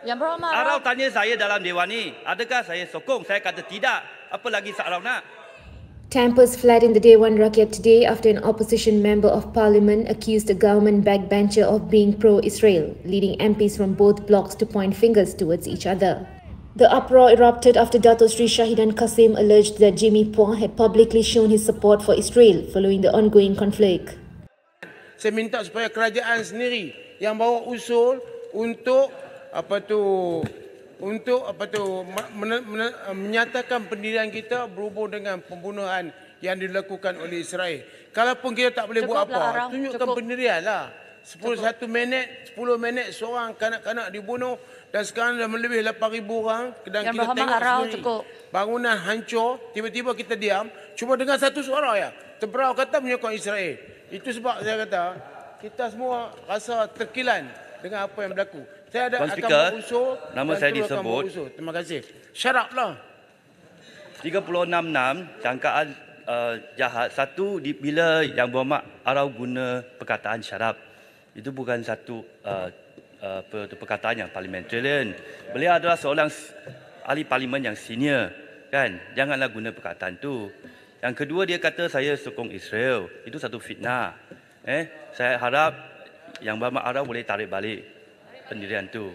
Yang berhormat. Lah. Arau tanya saya dalam dewan ni, adakah saya sokong? Saya kata tidak. Apa lagi Arau nak? Tempers fled in the Day One Rakyat today after an opposition member of parliament accused a government backbencher of being pro-Israel, leading MPs from both blocs to point fingers towards each other. The uproar erupted after Dato Sri Shahidan Qasim alleged that Jimmy Poa had publicly shown his support for Israel following the ongoing conflict. Saya minta supaya kerajaan sendiri yang bawa usul untuk apa tu untuk apa tu men, men, menyatakan pendirian kita berhubung dengan pembunuhan yang dilakukan oleh Israel. Kalau pun kita tak boleh Cukuplah, buat apa, Arang. tunjukkan pendirianlah. 10 minit, 10 minit seorang kanak-kanak dibunuh dan sekarang dah lebih 8000 orang dan kita tengok arau, cukup. bangunan hancur, tiba-tiba kita diam, cuma dengar satu suara ya. Terperau kata menyokong Israel. Itu sebab saya kata kita semua rasa terkilan dengan apa yang berlaku saya ada Tuan Speaker, akan nama saya disebut. Terima kasih. Syaraplah. 36.6 jangkaan uh, jahat satu di, bila yang berhormat arau guna perkataan syarab, itu bukan satu uh, uh, perkataan yang parlimentarian beliau adalah seorang ahli parlimen yang senior kan janganlah guna perkataan tu yang kedua dia kata saya sokong Israel itu satu fitnah eh saya harap yang berhormat arau boleh tarik balik pendirian itu.